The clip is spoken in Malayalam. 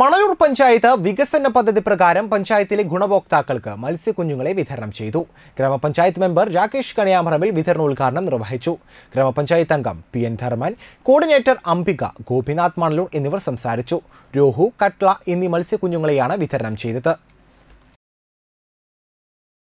മണലൂർ പഞ്ചായത്ത് വികസന പദ്ധതി പ്രകാരം പഞ്ചായത്തിലെ ഗുണഭോക്താക്കൾക്ക് മത്സ്യക്കുഞ്ഞുങ്ങളെ വിതരണം ചെയ്തു ഗ്രാമപഞ്ചായത്ത് മെമ്പർ രാകേഷ് വിതരണ ഉദ്ഘാടനം നിർവഹിച്ചു ഗ്രാമപഞ്ചായത്ത് അംഗം P N Dharman coordinator Ambika Gopinath Manalur എന്നിവർ സംസാരിച്ചു രോഹു കട്ട്ല എന്നീ മത്സ്യക്കുഞ്ഞുങ്ങളെയാണ് വിതരണം ചെയ്തത്